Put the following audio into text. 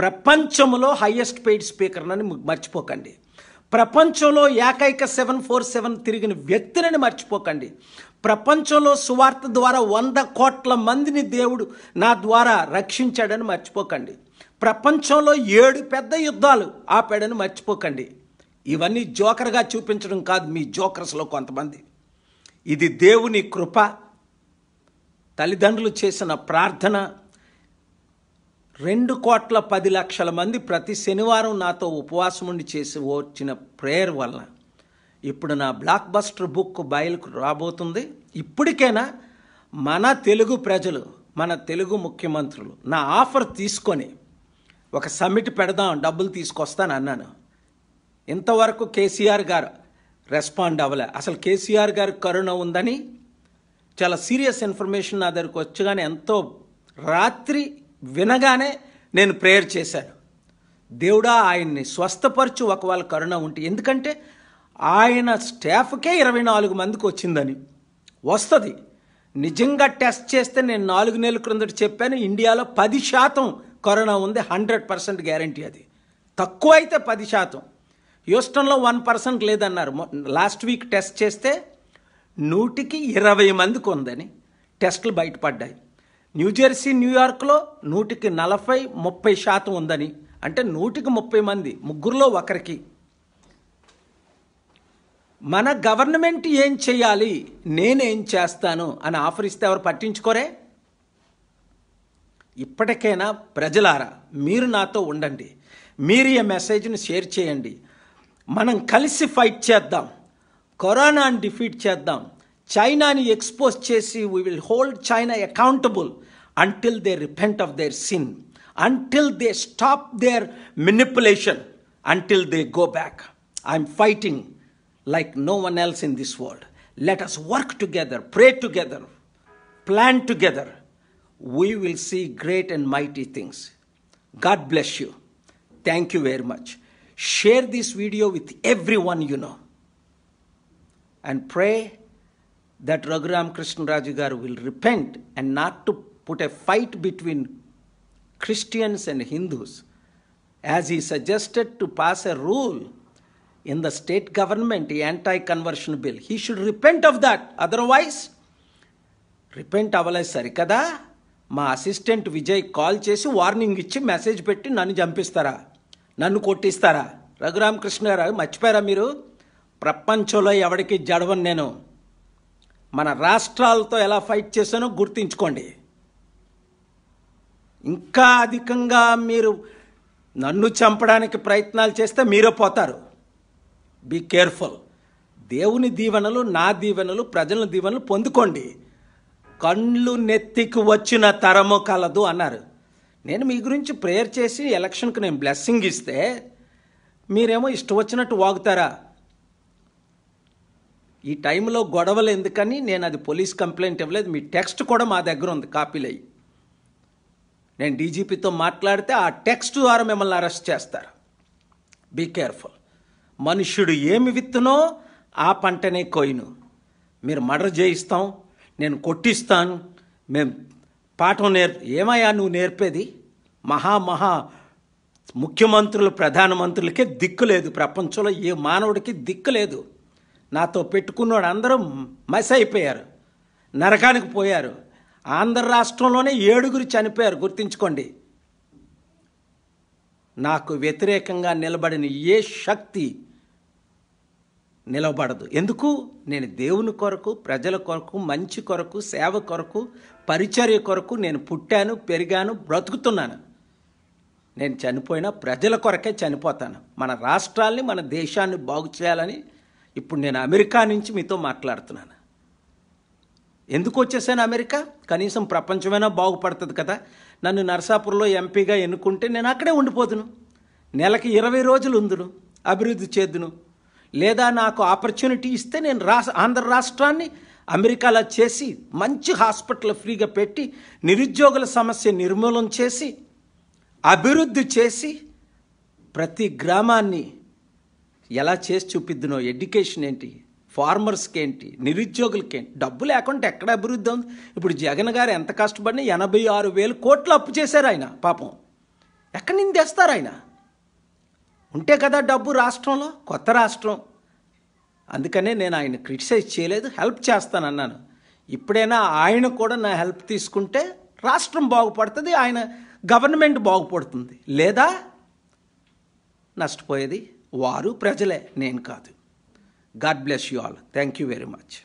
ప్రపంచంలో highest paid స్పీకర్నని మర్చిపోకండి ప్రపంచంలో ఏకైక సెవెన్ ఫోర్ సెవెన్ తిరిగిన వ్యక్తినని మర్చిపోకండి ప్రపంచంలో సువార్త ద్వారా వంద కోట్ల మందిని దేవుడు నా ద్వారా రక్షించాడని మర్చిపోకండి ప్రపంచంలో ఏడు పెద్ద యుద్ధాలు ఆపాడని మర్చిపోకండి ఇవన్నీ జోకర్గా చూపించడం కాదు మీ జోకర్స్లో కొంతమంది ఇది దేవుని కృప తల్లిదండ్రులు చేసిన ప్రార్థన రెండు కోట్ల పది లక్షల మంది ప్రతి శనివారం నాతో ఉపవాసం ఉండి చేసి వచ్చిన ప్రేయర్ వల్ల ఇప్పుడు నా బ్లాక్ బస్టర్ బుక్ బయలుకు రాబోతుంది ఇప్పటికైనా మన తెలుగు ప్రజలు మన తెలుగు ముఖ్యమంత్రులు నా ఆఫర్ తీసుకొని ఒక సమ్మిట్ పెడదాం డబ్బులు తీసుకొస్తాను అన్నాను ఇంతవరకు కేసీఆర్ గారు రెస్పాండ్ అవ్వలే అసలు కేసీఆర్ గారు కరుణ ఉందని చాలా సీరియస్ ఇన్ఫర్మేషన్ నా దగ్గరకు వచ్చగానే ఎంతో రాత్రి వినగానే నేను ప్రేయర్ చేశాను దేవుడా ఆయన్ని స్వస్థపరచు ఒకవేళ కరుణ ఉంటే ఎందుకంటే ఆయన స్టాఫ్కే ఇరవై నాలుగు మందికి వచ్చిందని వస్తుంది నిజంగా టెస్ట్ చేస్తే నేను నాలుగు నెలల క్రిందట చెప్పాను ఇండియాలో పది శాతం కరోనా ఉంది హండ్రెడ్ పర్సెంట్ గ్యారంటీ అది తక్కువ అయితే పది శాతం హ్యూస్టన్లో వన్ పర్సెంట్ లేదన్నారు లాస్ట్ వీక్ టెస్ట్ చేస్తే నూటికి ఇరవై మందికి ఉందని టెస్టులు బయటపడ్డాయి న్యూజెర్సీ న్యూయార్క్లో నూటికి నలభై ముప్పై శాతం ఉందని అంటే నూటికి ముప్పై మంది ముగ్గురులో ఒకరికి మన గవర్నమెంట్ ఏం చేయాలి నేనేం చేస్తాను అని ఆఫర్ ఇస్తే ఎవరు పట్టించుకోరే ఇప్పటికైనా ప్రజలారా మీరు నాతో ఉండండి మీరు ఈ మెసేజ్ని షేర్ చేయండి మనం కలిసి ఫైట్ చేద్దాం కరోనాని డిఫీట్ చేద్దాం చైనాని ఎక్స్పోజ్ చేసి we will hold China accountable until they repent of their sin until they stop their manipulation until they go back I'm fighting like no one else in this world. Let us work together, pray together, plan together. We will see great and mighty things. God bless you. Thank you very much. Share this video with everyone you know. And pray that Raghuram Krishnaraju Garu will repent and not to put a fight between Christians and Hindus, as he suggested to pass a rule in the state government, the anti-conversion bill. He should repent of that. Otherwise, repent అవ్వలేదు సరికదా మా assistant Vijay call చేసి warning ఇచ్చి message పెట్టి నన్ను చంపిస్తారా నన్ను కొట్టిస్తారా రఘురామకృష్ణారావు మర్చిపోయారా మీరు ప్రపంచంలో ఎవడికి జడవను నేను మన రాష్ట్రాలతో ఎలా ఫైట్ చేశానో గుర్తించుకోండి ఇంకా అధికంగా మీరు నన్ను చంపడానికి ప్రయత్నాలు చేస్తే మీరే పోతారు బీ కేర్ఫుల్ దేవుని దీవెనలు నా దీవెనలు ప్రజల దీవెనలు పొందుకోండి కళ్ళు నెత్తికి వచ్చిన తరము కలదు అన్నారు నేను మీ గురించి ప్రేయర్ చేసి ఎలక్షన్కి నేను బ్లెస్సింగ్ ఇస్తే మీరేమో ఇష్టం వచ్చినట్టు వాగుతారా ఈ టైంలో గొడవలు ఎందుకని నేను అది పోలీస్ కంప్లైంట్ ఇవ్వలేదు మీ టెక్స్ట్ కూడా మా దగ్గర ఉంది కాపీలు అయ్యి నేను డీజీపీతో మాట్లాడితే ఆ టెక్స్ట్ ద్వారా మిమ్మల్ని అరెస్ట్ చేస్తారు బీ కేర్ఫుల్ మనుష్యుడు ఏమి విత్తునో ఆ పంటనే కోయిను మీరు మర్డర్ చేయిస్తాం నేను కొట్టిస్తాను మేము పాఠం నేర్ ఏమయ్యా నువ్వు నేర్పేది మహా మహా ముఖ్యమంత్రులు ప్రధానమంత్రులకే దిక్కు లేదు ప్రపంచంలో ఏ మానవుడికి దిక్కు లేదు నాతో పెట్టుకున్నోడు అందరూ మస అయిపోయారు నరకానికి పోయారు ఆంధ్ర రాష్ట్రంలోనే ఏడుగురు చనిపోయారు గుర్తించుకోండి నాకు వ్యతిరేకంగా నిలబడిన ఏ శక్తి నిలబడదు ఎందుకు నేను దేవుని కొరకు ప్రజల కొరకు మంచి కొరకు సేవ కొరకు పరిచర్య కొరకు నేను పుట్టాను పెరిగాను బ్రతుకుతున్నాను నేను చనిపోయినా ప్రజల కొరకే చనిపోతాను మన రాష్ట్రాల్ని మన దేశాన్ని బాగు చేయాలని ఇప్పుడు నేను అమెరికా నుంచి మీతో మాట్లాడుతున్నాను ఎందుకు వచ్చేసాను అమెరికా కనీసం ప్రపంచమైనా బాగుపడుతుంది కదా నన్ను నర్సాపూర్లో ఎంపీగా ఎన్నుకుంటే నేను అక్కడే ఉండిపోదును నెలకి ఇరవై రోజులు ఉందును అభివృద్ధి చేద్దును లేదా నాకు ఆపర్చునిటీ ఇస్తే నేను రాస్ ఆంధ్ర రాష్ట్రాన్ని అమెరికాలో చేసి మంచి హాస్పిటల్ ఫ్రీగా పెట్టి నిరుద్యోగుల సమస్య నిర్మూలన చేసి అభివృద్ధి చేసి ప్రతి గ్రామాన్ని ఎలా చేసి చూపిద్దునో ఎడ్యుకేషన్ ఏంటి ఫార్మర్స్కి ఏంటి నిరుద్యోగులకి ఏంటి డబ్బు లేకుండా ఎక్కడ అభివృద్ధి ఉంది ఇప్పుడు జగన్ గారు ఎంత కష్టపడినా ఎనభై ఆరు వేలు కోట్లు అప్పు చేశారు ఆయన పాపం ఎక్కడి నుంచి తెస్తారు ఆయన ఉంటే కదా డబ్బు రాష్ట్రంలో కొత్త రాష్ట్రం అందుకనే నేను ఆయన క్రిటిసైజ్ చేయలేదు హెల్ప్ చేస్తాను అన్నాను ఇప్పుడైనా ఆయన కూడా నా హెల్ప్ తీసుకుంటే రాష్ట్రం బాగుపడుతుంది ఆయన గవర్నమెంట్ బాగుపడుతుంది లేదా నష్టపోయేది వారు ప్రజలే నేను కాదు God bless you all thank you very much